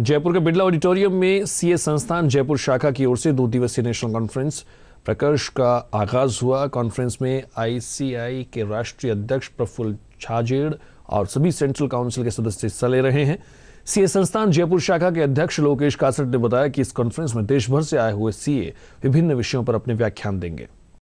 जयपुर के बिड़ला ऑडिटोरियम में सीए संस्थान जयपुर शाखा की ओर से दो दिवसीय नेशनल कॉन्फ्रेंस प्रकर्ष का आगाज हुआ कॉन्फ्रेंस में आईसीआई के राष्ट्रीय अध्यक्ष प्रफुल्ल छाजेड़ और सभी सेंट्रल काउंसिल के सदस्य हिस्सा ले रहे हैं सीए संस्थान जयपुर शाखा के अध्यक्ष लोकेश कासट ने बताया कि इस कॉन्फ्रेंस में देशभर से आए हुए सीए विभिन्न विषयों पर अपने व्याख्यान देंगे